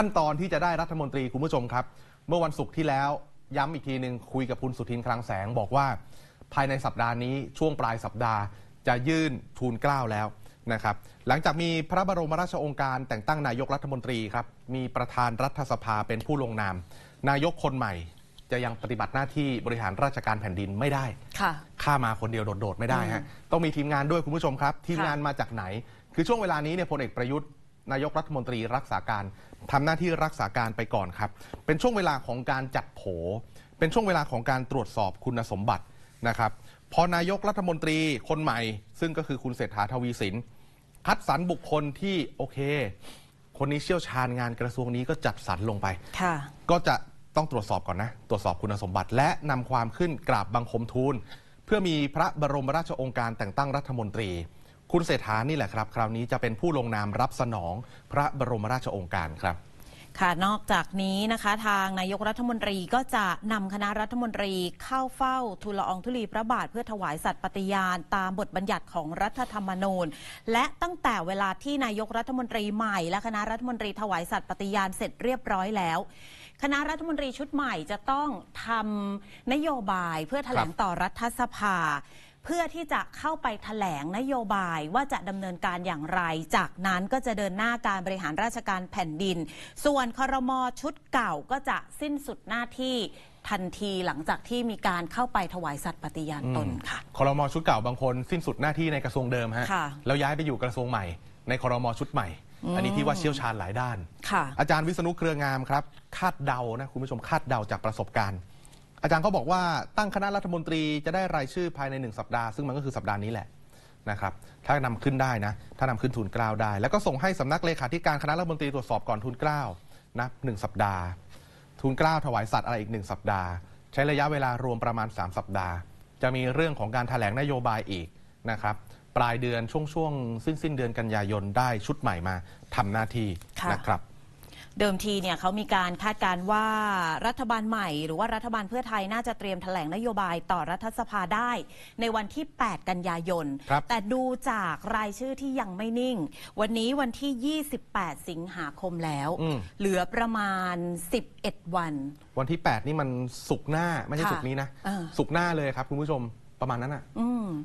ขั้นตอนที่จะได้รัฐมนตรี คุณผู้ชมครับ เมื่อวันศุกร์ที่แล้วย้ำอีกทีหนึ่งคุยกับคุณสุทินคลังแสง บอกว่าภายในสัปดาห์นี้ช่วงปลายสัปดาห์จะยื่นทูลเกล้าแล้วนะครับหลังจากมีพระบรมราชองค์การแต่งตั้งนายกรัฐมนตรีครับมีประธานรัฐสภาเป็นผู้ลงนาม นายกคนใหม่จะยังปฏิบัติหน้าที่บริหารราชการแผ่นดินไม่ได้ ค่ะข้ามาคนเดียวโดดๆไม่ได้ฮะต้องมีทีมงานด้วยคุณผู้ชมครับ ทีมงานมาจากไหน คือช่วงเวลานี้เนี่ยพลเอกประยุทธ์นายกรัฐมนตรีรักษาการทำหน้าที่รักษาการไปก่อนครับเป็นช่วงเวลาของการจัดโผเป็นช่วงเวลาของการตรวจสอบคุณสมบัตินะครับพอนายกรัฐมนตรีคนใหม่ ซึ่งก็คือคุณเศรษฐาทวีสินคัดสรรบุคคลที่โอเค คนนี้เชี่ยวชาญงานกระทรวงนี้ก็จัดสรรลงไปก็จะต้องตรวจสอบก่อนนะตรวจสอบคุณสมบัติ และนำความขึ้นกราบบังคมทูลเพื่อมีพระบรมราชโองการแต่งตั้งรัฐมนตรีคุณเศรษฐา นี่แหละครับ คราวนี้จะเป็นผู้ลงนามรับสนองพระบรมราชโองการครับ ค่ะ นอกจากนี้นะคะทางนายกรัฐมนตรีก็จะนำคณะรัฐมนตรีเข้าเฝ้าทูลอองธุลีพระบาทเพื่อถวายสัตย์ปฏิญาณตามบทบัญญัติของรัฐธรรมนูญ และตั้งแต่เวลาที่นายกรัฐมนตรีใหม่และคณะรัฐมนตรีถวายสัตย์ปฏิญาณเสร็จเรียบร้อยแล้ว คณะรัฐมนตรีชุดใหม่จะต้องทำนโยบายเพื่อถแถลงต่อรัฐสภาพื่อที่จะเข้าไปถแถลงนโยบายว่าจะดำเนินการอย่างไร จากนั้นก็จะเดินหน้าการบริหารราชการแผ่นดิน ส่วนคอรมอชุดเก่าก็จะสิ้นสุดหน้าที่ทันทีหลังจากที่มีการเข้าไปถวายสัตย์ปฏิญาณตนค่ะคอรมอชุดเก่าบางคน สิ้นสุดหน้าที่ในกระทรวงเดิมฮะแล้วย้ายไปอยู่กระทรวงใหม่ ในคอรมอชุดใหม่ อันนี้ที่ว่าเชี่ยวชาญหลายด้าน อาจารย์วิษณุเครืองามครับคาดเดานะคุณผู้ชมคาดเดาจากประสบการณ์อาจารย์ก็บอกว่าตั้งคณะรัฐมนตรีจะได้รายชื่อภายใน1สัปดาห์ซึ่งมันก็คือสัปดาห์นี้แหละนะครับถ้านำขึ้นได้นะถ้านำขึ้นทุนกล้าวได้ แล้วก็ส่งให้สำนักเลขาธิการคณะรัฐมนตรีตรวจสอบก่อนทุนกล้าวนะหนึ่งสัปดาห์ทุนกล้าวถวายสัตว์อะไรอีกหนึ่งสัปดาห์ ใช้ระยะเวลารวมประมาณ 3 สัปดาห์ จะมีเรื่องของการถแถลงนโยบายอีกนะครับปลายเดือนช่วงช่วงสิ้นสิ้นเดือนกันยายนได้ชุดใหม่มาทำหน้าที่นะครับเดิมทีเนี่ยเขามีการคาดการว่ารัฐบาลใหม่หรือว่ารัฐบาลเพื่อไทยน่าจะเตรียมแถลงนโยบายต่อรัฐสภาได้ ในวันที่ 8 กันยายน แต่ดูจากรายชื่อที่ยังไม่นิ่ง วันนี้วันที่ 28 สิงหาคมแล้ว เหลือประมาณ 11 วัน วันที่ 8 นี่มันสุกหน้าไม่ใช่สุกนี้นะสุกหน้าเลยครับคุณผู้ชมประมาณนั้นอ่ะ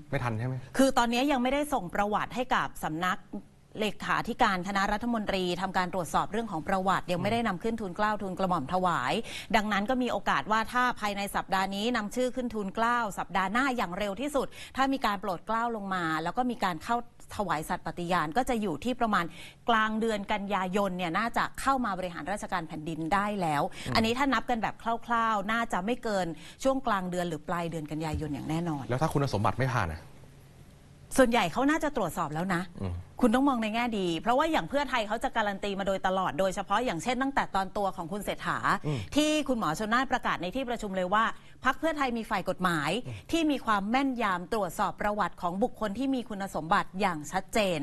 ไม่ทันใช่ไหมคือ ตอนนี้ยังไม่ได้ส่งประวัติให้กับสำนักเลขาธิการคณะรัฐมนตรีทำการตรวจสอบเรื่องของประวัติยังไม่ได้นำขึ้นทุนกล้าวทุนกระหม่อมถวาย ดังนั้นก็มีโอกาสว่าถ้าภายในสัปดาห์นี้นำชื่อขึ้นทุนกล้าวสัปดาห์หน้าอย่างเร็วที่สุด ถ้ามีการโปรดกล้าวลงมา แล้วก็มีการเข้าถวายสัตว์ปฏิญาณก็จะอยู่ที่ประมาณกลางเดือนกันยายนเนี่ยน่าจะเข้ามาบริหารราชการแผ่นดินได้แล้ว อันนี้ถ้านับกันแบบคร่าวๆ น่าจะไม่เกิน ช่วงกลางเดือนหรือปลายเดือนกันยายนอย่างแน่นอน แล้วถ้าคุณสมบัติไม่ผ่านอ่ะส่วนใหญ่เขาน่าจะตรวจสอบแล้วนะ คุณต้องมองในแง่ดี เพราะว่าอย่างเพื่อไทยเขาจะการันตีมาโดยตลอด โดยเฉพาะอย่างเช่นตั้งแต่ตอนตัวของคุณเศรษฐาที่คุณหมอชนน่านประกาศในที่ประชุมเลยว่าพักเพื่อไทยมีฝ่ายกฎหมาย ที่มีความแม่นยำตรวจสอบประวัติของบุคคลที่มีคุณสมบัติอย่างชัดเจน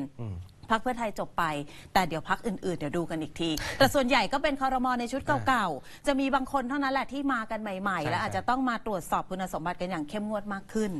พักเพื่อไทยจบไป แต่เดี๋ยวพักอื่นๆเดี๋ยวดูกันอีกที แต่ส่วนใหญ่ก็เป็นคอรมอในชุดเก่าๆจะมีบางคนเท่านั้นแหละที่มากันใหม่ ๆ และอาจจะต้องมาตรวจสอบคุณสมบัติกันอย่างเข้มงวดมากขึ้น